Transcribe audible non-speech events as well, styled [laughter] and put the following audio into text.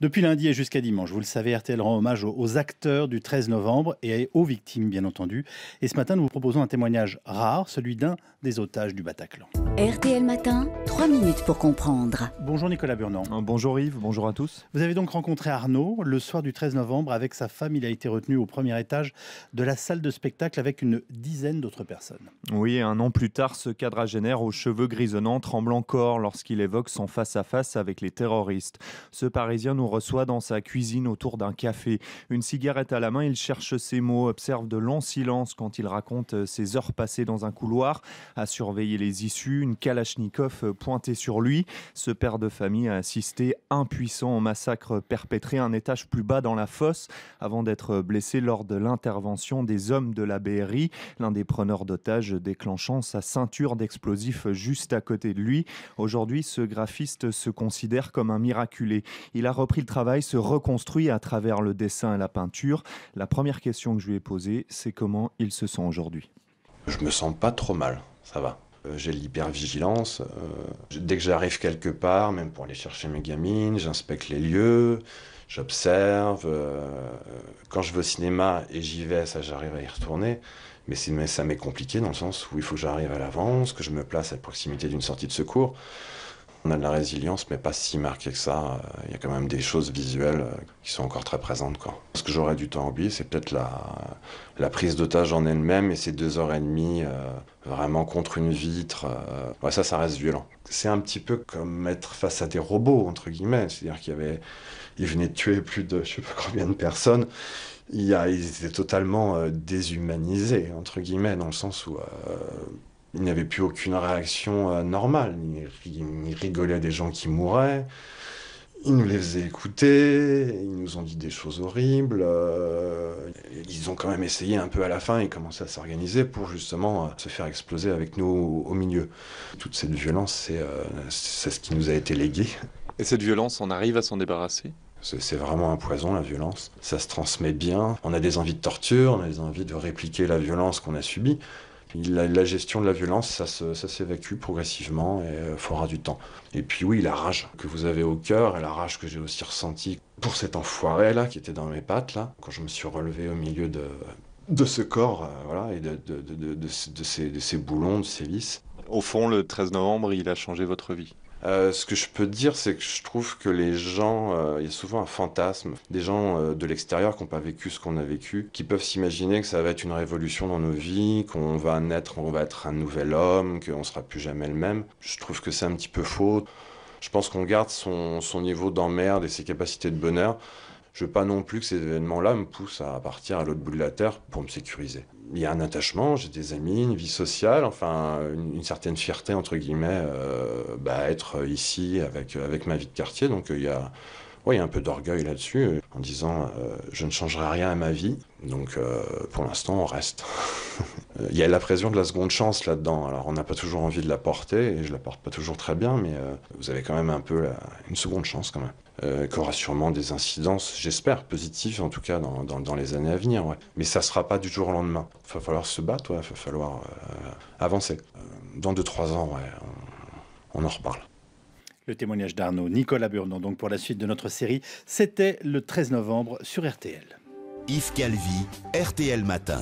Depuis lundi et jusqu'à dimanche, vous le savez, RTL rend hommage aux acteurs du 13 novembre et aux victimes, bien entendu. Et ce matin, nous vous proposons un témoignage rare, celui d'un des otages du Bataclan. RTL Matin, 3 minutes pour comprendre. Bonjour Nicolas Burnand. Oh, bonjour Yves, bonjour à tous. Vous avez donc rencontré Arnaud le soir du 13 novembre avec sa femme. Il a été retenu au premier étage de la salle de spectacle avec une dizaine d'autres personnes. Oui, un an plus tard, ce quadragénaire aux cheveux grisonnants tremble encore lorsqu'il évoque son face-à-face -face avec les terroristes. Ce Parisien nous reçoit dans sa cuisine autour d'un café. Une cigarette à la main, il cherche ses mots, observe de longs silences quand il raconte euh, ses heures passées dans un couloir, à surveiller les issues, une kalachnikov euh, pointée sur lui. Ce père de famille a assisté impuissant au massacre perpétré un étage plus bas dans la fosse avant d'être blessé lors de l'intervention des hommes de la BRI, l'un des preneurs d'otages déclenchant sa ceinture d'explosifs juste à côté de lui. Aujourd'hui, ce graphiste se considère comme un miraculé. Il a repris le travail se reconstruit à travers le dessin et la peinture. La première question que je lui ai posée, c'est comment il se sent aujourd'hui. Je me sens pas trop mal, ça va. Euh, j'ai l'hypervigilance. Euh, dès que j'arrive quelque part, même pour aller chercher mes gamines, j'inspecte les lieux, j'observe. Euh, quand je vais au cinéma et j'y vais, ça j'arrive à y retourner. Mais, mais ça m'est compliqué dans le sens où il faut que j'arrive à l'avance, que je me place à proximité d'une sortie de secours. On a de la résilience, mais pas si marquée que ça. Euh, il y a quand même des choses visuelles euh, qui sont encore très présentes. Quoi. Ce que j'aurais du temps oublier, c'est peut-être la, la prise d'otage en elle-même et ces deux heures et demie euh, vraiment contre une vitre. ça, ça reste violent. C'est un petit peu comme être face à des robots, entre guillemets. C'est-à-dire qu'il y avait... il venaient de tuer plus de je ne sais pas combien de personnes. a, ils étaient totalement déshumanisés, entre guillemets, dans le sens où il n'y avait plus aucune réaction euh, normale. Il, rigolait des gens qui mouraient. Ils nous les faisaient écouter, ils nous ont dit des choses horribles. Euh, ils ont quand même essayé un peu à la fin, et commençaient à s'organiser pour justement euh, se faire exploser avec nous au milieu. Toute cette violence, c'est ce qui nous a été légué. Et cette violence, on arrive à s'en débarrasser c'est vraiment un poison, la violence. Ça se transmet bien. On a des envies de torture, on a des envies de répliquer la violence qu'on a subie. La, gestion de la violence, ça, s'évacue progressivement et il euh, faudra du temps. Et puis oui, la rage que vous avez au cœur et la rage que j'ai aussi ressentie pour cet enfoiré là qui était dans mes pattes là, quand je me suis relevé au milieu de, ce corps, euh, voilà, et de, ces, de, ces, boulons, de ces vis. Au fond, le 13 novembre, il a changé votre vie. Euh, ce que je peux dire, c'est que je trouve que les gens, euh, il y a souvent un fantasme, des gens euh, de l'extérieur qui n'ont pas vécu ce qu'on a vécu, qui peuvent s'imaginer que ça va être une révolution dans nos vies, qu'on va naître, on va être un nouvel homme, qu'on ne sera plus jamais le même. Je trouve que c'est un petit peu faux. Je pense qu'on garde son, niveau d'emmerde et ses capacités de bonheur. Je veux pas non plus que ces événements-là me poussent à partir à l'autre bout de la terre pour me sécuriser il y a un attachement, j'ai des amis, une vie sociale, enfin une, certaine fierté entre guillemets, euh, bah, être ici avec, avec ma vie de quartier. Donc euh, il y a un peu d'orgueil là-dessus, euh, en disant je ne changerai rien à ma vie. Donc pour l'instant, on reste. [laughs] il euh, y a la pression de la seconde chance là-dedans. Alors, on n'a pas toujours envie de la porter, et je la porte pas toujours très bien, mais euh, vous avez quand même un peu une seconde chance quand même. Euh, qui aura sûrement des incidences, j'espère, positives en tout cas dans, dans, les années à venir. Mais ça ne sera pas du jour au lendemain. Il va falloir se battre, il va falloir euh, avancer. Dans 2 trois ans, on, en reparle. Le témoignage d'Arnaud, Nicolas Burnon, donc pour la suite de notre série, c'était le 13 novembre sur RTL. Yves Calvi, RTL Matin.